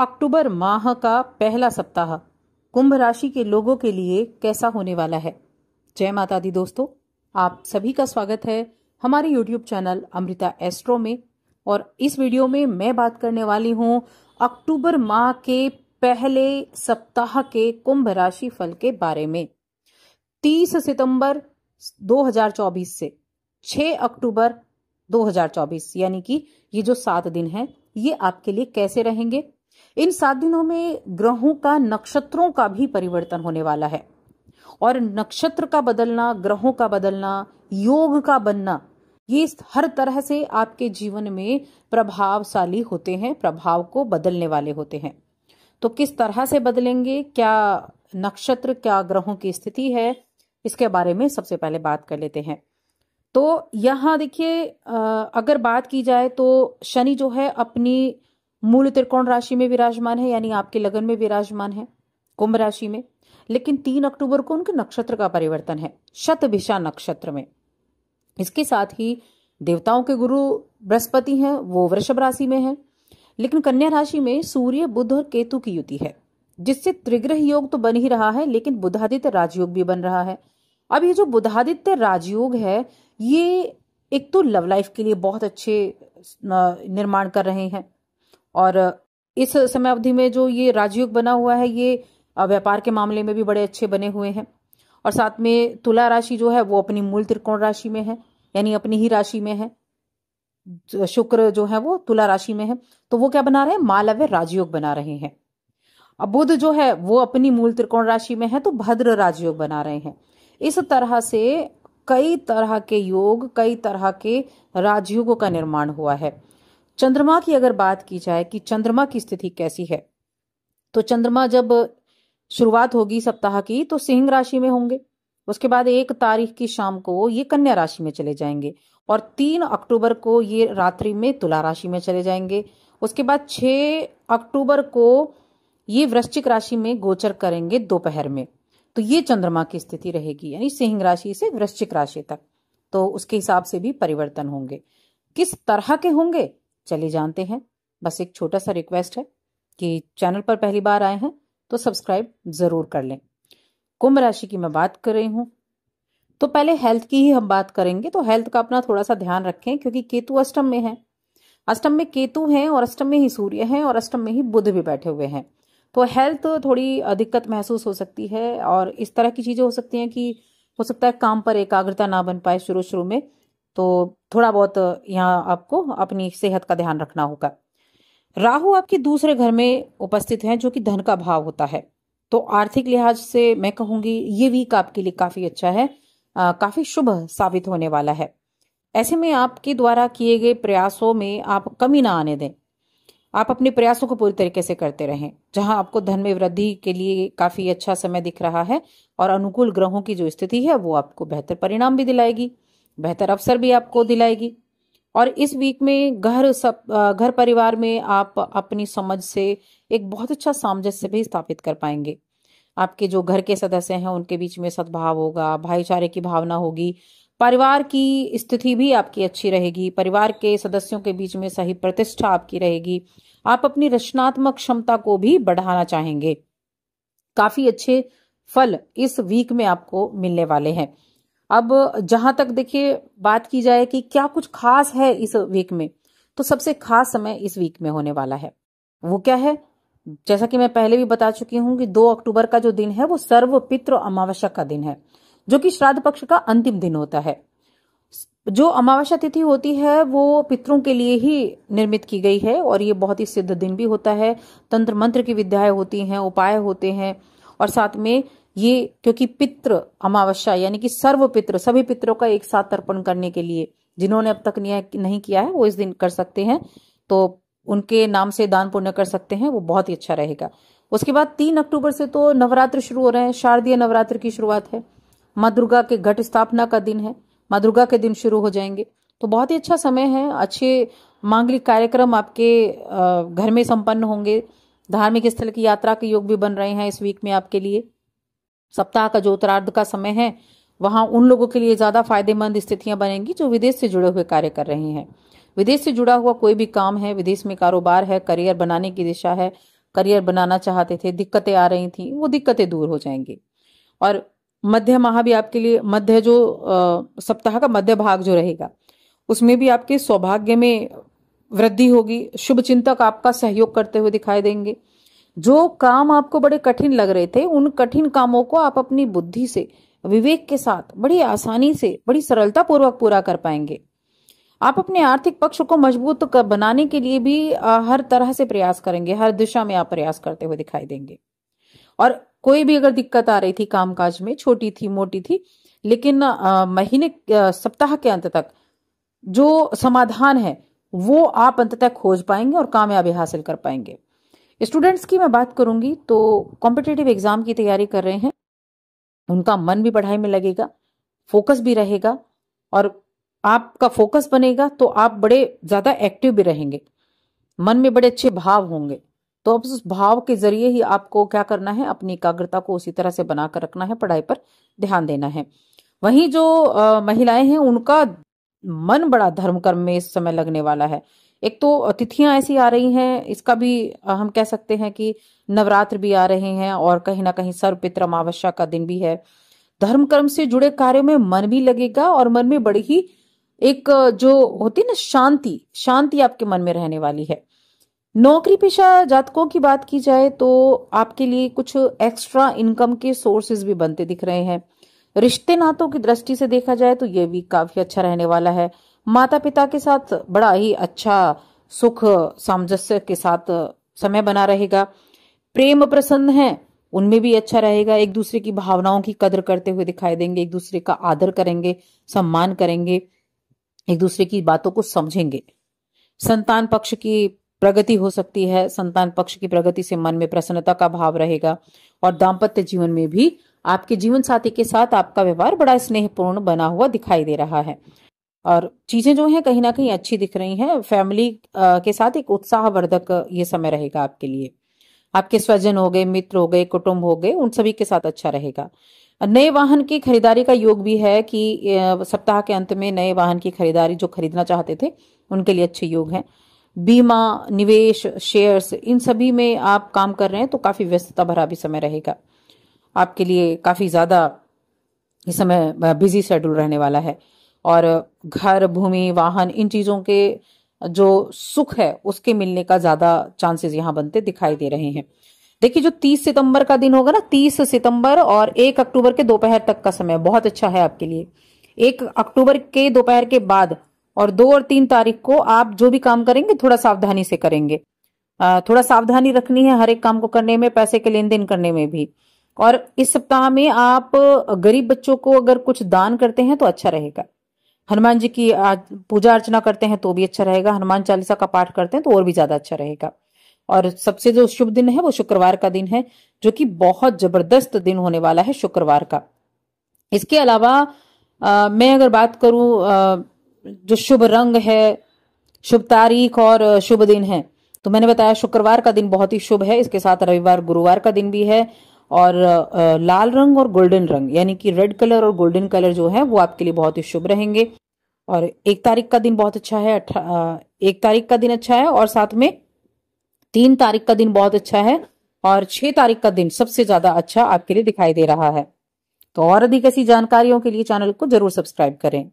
अक्टूबर माह का पहला सप्ताह कुंभ राशि के लोगों के लिए कैसा होने वाला है जय माता दी दोस्तों आप सभी का स्वागत है हमारे यूट्यूब चैनल अमृता एस्ट्रो में और इस वीडियो में मैं बात करने वाली हूं अक्टूबर माह के पहले सप्ताह के कुंभ राशि फल के बारे में 30 सितंबर 2024 से 6 अक्टूबर 2024 यानी कि ये जो सात दिन है ये आपके लिए कैसे रहेंगे इन सात दिनों में ग्रहों का नक्षत्रों का भी परिवर्तन होने वाला है और नक्षत्र का बदलना ग्रहों का बदलना योग का बनना ये हर तरह से आपके जीवन में प्रभावशाली होते हैं प्रभाव को बदलने वाले होते हैं तो किस तरह से बदलेंगे क्या नक्षत्र क्या ग्रहों की स्थिति है इसके बारे में सबसे पहले बात कर लेते हैं तो यहां देखिए अगर बात की जाए तो शनि जो है अपनी मूल त्रिकोण राशि में विराजमान है यानी आपके लगन में विराजमान है कुंभ राशि में लेकिन तीन अक्टूबर को उनके नक्षत्र का परिवर्तन है शतभिषा नक्षत्र में इसके साथ ही देवताओं के गुरु बृहस्पति हैं वो वृषभ राशि में है लेकिन कन्या राशि में सूर्य बुध और केतु की युति है जिससे त्रिग्रह योग तो बन ही रहा है लेकिन बुधादित्य राजयोग भी बन रहा है अब ये जो बुधादित्य राजयोग है ये एक तो लव लाइफ के लिए बहुत अच्छे निर्माण कर रहे हैं और इस समय अवधि में जो ये राजयोग बना हुआ है ये व्यापार के मामले में भी बड़े अच्छे बने हुए हैं और साथ में तुला राशि जो है वो अपनी मूल त्रिकोण राशि में है यानी अपनी ही राशि में है शुक्र जो है वो तुला राशि में है तो वो क्या बना रहे हैं मालव्य राजयोग बना रहे हैं अब बुध जो है वो अपनी मूल त्रिकोण राशि में है तो भद्र राजयोग बना रहे हैं इस तरह से कई तरह के योग कई तरह के राजयोगों का निर्माण हुआ है चंद्रमा की अगर बात की जाए कि चंद्रमा की स्थिति कैसी है तो चंद्रमा जब शुरुआत होगी सप्ताह की तो सिंह राशि में होंगे उसके बाद एक तारीख की शाम को ये कन्या राशि में चले जाएंगे और तीन अक्टूबर को ये रात्रि में तुला राशि में चले जाएंगे उसके बाद छह अक्टूबर को ये वृश्चिक राशि में गोचर करेंगे दोपहर में तो ये चंद्रमा की स्थिति रहेगी यानी सिंह राशि से वृश्चिक राशि तक तो उसके हिसाब से भी परिवर्तन होंगे किस तरह के होंगे चले जानते हैं बस एक छोटा सा रिक्वेस्ट है कि चैनल पर पहली बार आए हैं तो सब्सक्राइब ज़रूर कर लें कुंभ राशि की मैं बात कर रही हूं तो पहले हेल्थ की ही हम बात करेंगे तो हेल्थ का अपना थोड़ा सा ध्यान रखें क्योंकि केतु अष्टम में है अष्टम में केतु हैं और अष्टम में ही सूर्य है और अष्टम में ही बुध भी बैठे हुए हैं तो हेल्थ थोड़ी दिक्कत महसूस हो सकती है और इस तरह की चीज़ें हो सकती हैं कि हो सकता है काम पर एकाग्रता ना बन पाए शुरू शुरू में तो थोड़ा बहुत यहाँ आपको अपनी सेहत का ध्यान रखना होगा राहु आपके दूसरे घर में उपस्थित हैं जो कि धन का भाव होता है तो आर्थिक लिहाज से मैं कहूंगी ये वीक आपके लिए काफी अच्छा है आ, काफी शुभ साबित होने वाला है ऐसे में आपके द्वारा किए गए प्रयासों में आप कमी ना आने दें आप अपने प्रयासों को पूरी तरीके से करते रहें जहां आपको धन में वृद्धि के लिए काफी अच्छा समय दिख रहा है और अनुकूल ग्रहों की जो स्थिति है वो आपको बेहतर परिणाम भी दिलाएगी बेहतर अवसर भी आपको दिलाएगी और इस वीक में घर सब घर परिवार में आप अपनी समझ से एक बहुत अच्छा सामंजस्य भी स्थापित कर पाएंगे आपके जो घर के सदस्य हैं उनके बीच में सद्भाव होगा भाईचारे की भावना होगी परिवार की स्थिति भी आपकी अच्छी रहेगी परिवार के सदस्यों के बीच में सही प्रतिष्ठा आपकी रहेगी आप अपनी रचनात्मक क्षमता को भी बढ़ाना चाहेंगे काफी अच्छे फल इस वीक में आपको मिलने वाले हैं अब जहां तक देखिए बात की जाए कि क्या कुछ खास है इस वीक में तो सबसे खास समय इस वीक में होने वाला है वो क्या है जैसा कि मैं पहले भी बता चुकी हूं कि 2 अक्टूबर का जो दिन है वो सर्व पित्र अमावस्या का दिन है जो कि श्राद्ध पक्ष का अंतिम दिन होता है जो अमावस्या तिथि होती है वो पितरों के लिए ही निर्मित की गई है और ये बहुत ही सिद्ध दिन भी होता है तंत्र मंत्र की विद्याएं होती हैं उपाय होते हैं और साथ में ये क्योंकि पित्र अमावस्या यानी कि सर्व पित्र सभी पितरों का एक साथ तर्पण करने के लिए जिन्होंने अब तक नहीं किया है वो इस दिन कर सकते हैं तो उनके नाम से दान पुण्य कर सकते हैं वो बहुत ही अच्छा रहेगा उसके बाद तीन अक्टूबर से तो नवरात्र शुरू हो रहे हैं शारदीय नवरात्र की शुरुआत है माँ दुर्गा के घट स्थापना का दिन है माँ दुर्गा के दिन शुरू हो जाएंगे तो बहुत ही अच्छा समय है अच्छे मांगलिक कार्यक्रम आपके घर में संपन्न होंगे धार्मिक स्थल की यात्रा के योग भी बन रहे हैं इस वीक में आपके लिए सप्ताह का जो उत्तरार्ध का समय है वहां उन लोगों के लिए ज्यादा फायदेमंद स्थितियां बनेंगी जो विदेश से जुड़े हुए कार्य कर रहे हैं विदेश से जुड़ा हुआ कोई भी काम है विदेश में कारोबार है करियर बनाने की दिशा है करियर बनाना चाहते थे दिक्कतें आ रही थी वो दिक्कतें दूर हो जाएंगी और मध्य माह भी आपके लिए मध्य जो सप्ताह का मध्य भाग जो रहेगा उसमें भी आपके सौभाग्य में वृद्धि होगी शुभ चिंतक आपका सहयोग करते हुए दिखाई देंगे जो काम आपको बड़े कठिन लग रहे थे उन कठिन कामों को आप अपनी बुद्धि से विवेक के साथ बड़ी आसानी से बड़ी सरलता पूर्वक पूरा कर पाएंगे आप अपने आर्थिक पक्ष को मजबूत बनाने के लिए भी हर तरह से प्रयास करेंगे हर दिशा में आप प्रयास करते हुए दिखाई देंगे और कोई भी अगर दिक्कत आ रही थी कामकाज में छोटी थी मोटी थी लेकिन महीने सप्ताह के अंत तक जो समाधान है वो आप अंत तक खोज पाएंगे और कामयाबी हासिल कर पाएंगे स्टूडेंट्स की मैं बात करूंगी तो कॉम्पिटेटिव एग्जाम की तैयारी कर रहे हैं उनका मन भी पढ़ाई में लगेगा फोकस भी रहेगा और आपका फोकस बनेगा तो आप बड़े ज्यादा एक्टिव भी रहेंगे मन में बड़े अच्छे भाव होंगे तो अब उस भाव के जरिए ही आपको क्या करना है अपनी एकाग्रता को उसी तरह से बनाकर रखना है पढ़ाई पर ध्यान देना है वहीं जो महिलाएं हैं उनका मन बड़ा धर्म कर्म में इस समय लगने वाला है एक तो तिथियां ऐसी आ रही हैं इसका भी हम कह सकते हैं कि नवरात्र भी आ रहे हैं और कहीं ना कहीं सर्व अमावस्या का दिन भी है धर्म कर्म से जुड़े कार्यों में मन भी लगेगा और मन में बड़ी ही एक जो होती है ना शांति शांति आपके मन में रहने वाली है नौकरी पेशा जातकों की बात की जाए तो आपके लिए कुछ एक्स्ट्रा इनकम के सोर्सेज भी बनते दिख रहे हैं रिश्ते नातों की दृष्टि से देखा जाए तो ये भी काफी अच्छा रहने वाला है माता पिता के साथ बड़ा ही अच्छा सुख सामंजस्य के साथ समय बना रहेगा प्रेम प्रसन्न है उनमें भी अच्छा रहेगा एक दूसरे की भावनाओं की कदर करते हुए दिखाई देंगे एक दूसरे का आदर करेंगे सम्मान करेंगे एक दूसरे की बातों को समझेंगे संतान पक्ष की प्रगति हो सकती है संतान पक्ष की प्रगति से मन में प्रसन्नता का भाव रहेगा और दाम्पत्य जीवन में भी आपके जीवन साथी के साथ आपका व्यवहार बड़ा स्नेहपूर्ण बना हुआ दिखाई दे रहा है और चीजें जो हैं कहीं ना कहीं अच्छी दिख रही हैं फैमिली के साथ एक उत्साहवर्धक ये समय रहेगा आपके लिए आपके स्वजन हो गए मित्र हो गए कुटुंब हो गए उन सभी के साथ अच्छा रहेगा नए वाहन की खरीदारी का योग भी है कि सप्ताह के अंत में नए वाहन की खरीदारी जो खरीदना चाहते थे उनके लिए अच्छे योग हैं बीमा निवेश शेयर्स इन सभी में आप काम कर रहे हैं तो काफी व्यस्तता भरा भी समय रहेगा आपके लिए काफी ज्यादा इस समय बिजी शेड्यूल रहने वाला है और घर भूमि वाहन इन चीज़ों के जो सुख है उसके मिलने का ज़्यादा चांसेस यहाँ बनते दिखाई दे रहे हैं देखिए जो 30 सितंबर का दिन होगा ना 30 सितंबर और 1 अक्टूबर के दोपहर तक का समय बहुत अच्छा है आपके लिए एक अक्टूबर के दोपहर के बाद और दो और तीन तारीख को आप जो भी काम करेंगे थोड़ा सावधानी से करेंगे थोड़ा सावधानी रखनी है हर एक काम को करने में पैसे के लेन देन करने में भी और इस सप्ताह में आप गरीब बच्चों को अगर कुछ दान करते हैं तो अच्छा रहेगा हनुमान जी की पूजा अर्चना करते हैं तो भी अच्छा रहेगा हनुमान चालीसा का पाठ करते हैं तो और भी ज्यादा अच्छा रहेगा और सबसे जो शुभ दिन है वो शुक्रवार का दिन है जो कि बहुत जबरदस्त दिन होने वाला है शुक्रवार का इसके अलावा आ, मैं अगर बात करूं जो शुभ रंग है शुभ तारीख और शुभ दिन है तो मैंने बताया शुक्रवार का दिन बहुत ही शुभ है इसके साथ रविवार गुरुवार का दिन भी है और लाल रंग और गोल्डन रंग यानी कि रेड कलर और गोल्डन कलर जो है वो आपके लिए बहुत ही शुभ रहेंगे और एक तारीख का दिन बहुत अच्छा है एक तारीख का दिन अच्छा है और साथ में तीन तारीख का दिन बहुत अच्छा है और छह तारीख का दिन सबसे ज्यादा अच्छा आपके लिए दिखाई दे रहा है तो और अधिक ऐसी जानकारियों के लिए चैनल को जरूर सब्सक्राइब करें